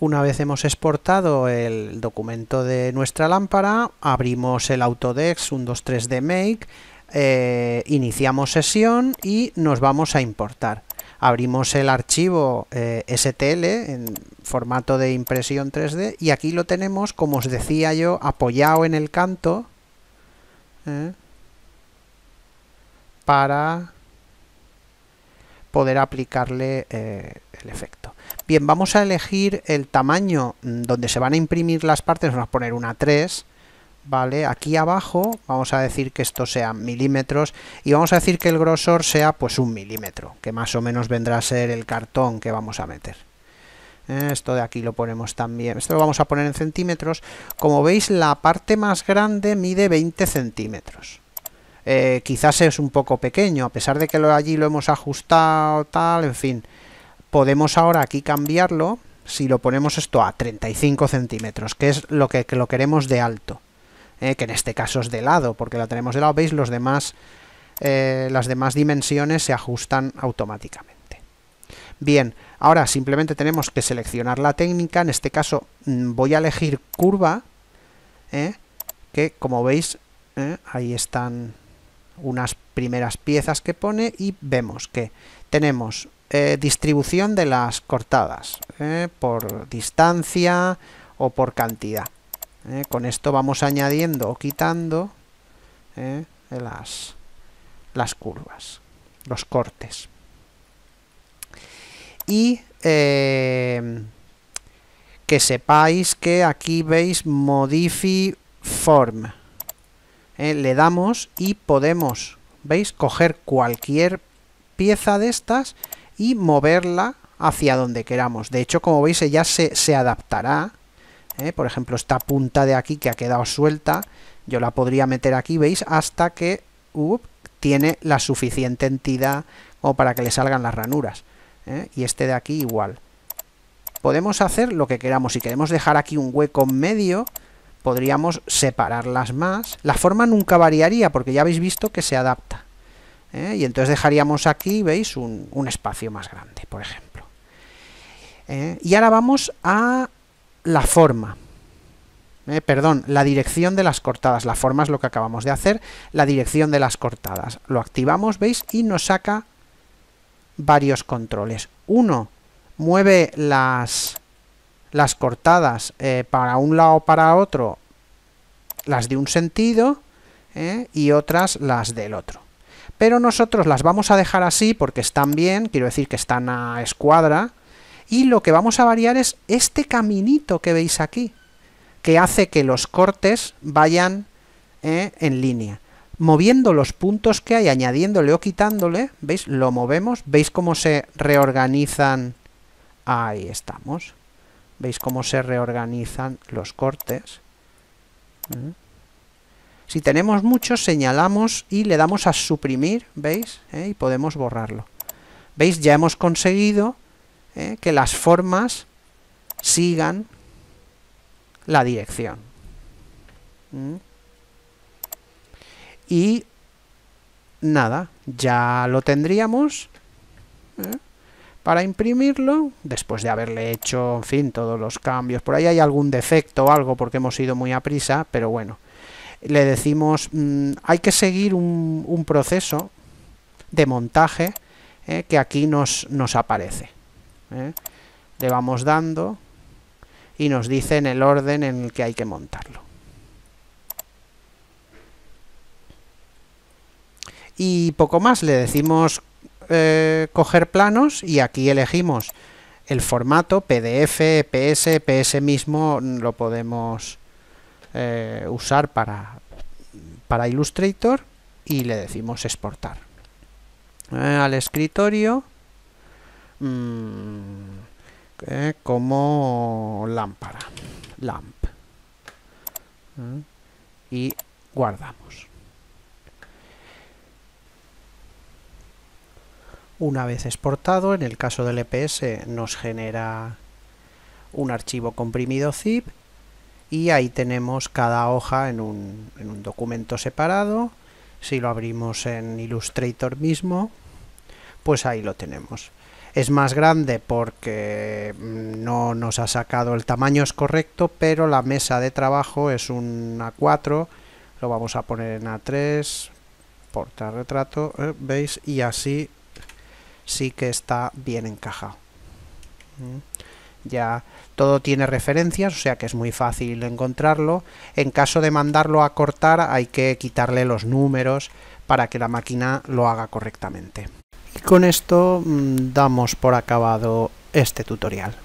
Una vez hemos exportado el documento de nuestra lámpara, abrimos el Autodex 123D Make, eh, iniciamos sesión y nos vamos a importar. Abrimos el archivo eh, STL en formato de impresión 3D y aquí lo tenemos, como os decía yo, apoyado en el canto eh, para poder aplicarle el efecto. Bien, vamos a elegir el tamaño mm, donde se van a imprimir las partes, vamos a poner una 3, ¿vale? Aquí abajo vamos a decir que esto sea milímetros y vamos a decir que el grosor sea pues un milímetro, que más o menos vendrá a ser el cartón que vamos a meter. Eh, esto de aquí lo ponemos también, esto lo vamos a poner en centímetros. Como veis la parte más grande mide 20 centímetros. Eh, quizás es un poco pequeño, a pesar de que allí lo hemos ajustado, tal, en fin podemos ahora aquí cambiarlo si lo ponemos esto a 35 centímetros, que es lo que, lo queremos de alto, ¿eh? que en este caso es de lado, porque la tenemos de lado, veis, los demás, eh, las demás dimensiones se ajustan automáticamente. Bien, ahora simplemente tenemos que seleccionar la técnica, en este caso mm, voy a elegir curva, ¿eh? que como veis, ahí están unas primeras piezas que pone y vemos que tenemos eh, distribución de las cortadas eh, por distancia o por cantidad. Eh. con esto vamos añadiendo o quitando las, las curvas, los cortes. Y que sepáis que aquí veis modify form. ¿eh? le damos y podemos, ¿veis? Coger cualquier pieza de estas y moverla hacia donde queramos. De hecho, como veis, ella se, adaptará. ¿eh? Por ejemplo, esta punta de aquí que ha quedado suelta, yo la podría meter aquí, ¿veis? Hasta que tiene la suficiente entidad como para que le salgan las ranuras. ¿eh? Y este de aquí igual. Podemos hacer lo que queramos. Si queremos dejar aquí un hueco en medio, podríamos separarlas más. La forma nunca variaría porque ya habéis visto que se adapta. ¿eh? Y entonces dejaríamos aquí, veis, un, espacio más grande, por ejemplo. ¿eh? Y ahora vamos a la forma. ¿eh? perdón, la dirección de las cortadas. La forma es lo que acabamos de hacer. La dirección de las cortadas. Lo activamos, veis, y nos saca varios controles. Uno, mueve las las cortadas eh, para un lado o para otro, las de un sentido eh, y otras las del otro. Pero nosotros las vamos a dejar así porque están bien, quiero decir que están a escuadra, y lo que vamos a variar es este caminito que veis aquí, que hace que los cortes vayan eh, en línea. Moviendo los puntos que hay, añadiéndole o quitándole, ¿veis? Lo movemos, ¿veis cómo se reorganizan? Ahí estamos veis cómo se reorganizan los cortes ¿Mm? si tenemos muchos señalamos y le damos a suprimir veis ¿Eh? y podemos borrarlo veis ya hemos conseguido ¿eh? que las formas sigan la dirección ¿Mm? y nada ya lo tendríamos ¿eh? para imprimirlo, después de haberle hecho, en fin, todos los cambios. Por ahí hay algún defecto o algo porque hemos ido muy a prisa, pero bueno. Le decimos, mm, hay que seguir un, proceso de montaje eh, que aquí nos, nos aparece. Eh. Le vamos dando y nos dice en el orden en el que hay que montarlo. Y poco más, le decimos eh, coger planos y aquí elegimos el formato PDF, PS, PS mismo lo podemos eh, usar para, para Illustrator y le decimos exportar. Eh, al escritorio mm, como lámpara, lamp. Y guardamos. Una vez exportado, en el caso del EPS nos genera un archivo comprimido zip y ahí tenemos cada hoja en un, documento separado. Si lo abrimos en Illustrator mismo, pues ahí lo tenemos. Es más grande porque mm, no nos ha sacado el tamaño es correcto, pero la mesa de trabajo es un A4, lo vamos a poner en A3, porta retrato, eh, ¿veis? Y así sí que está bien encajado. Mm. Ya todo tiene referencias, o sea que es muy fácil encontrarlo. En caso de mandarlo a cortar hay que quitarle los números para que la máquina lo haga correctamente. Y con esto mm, damos por acabado este tutorial.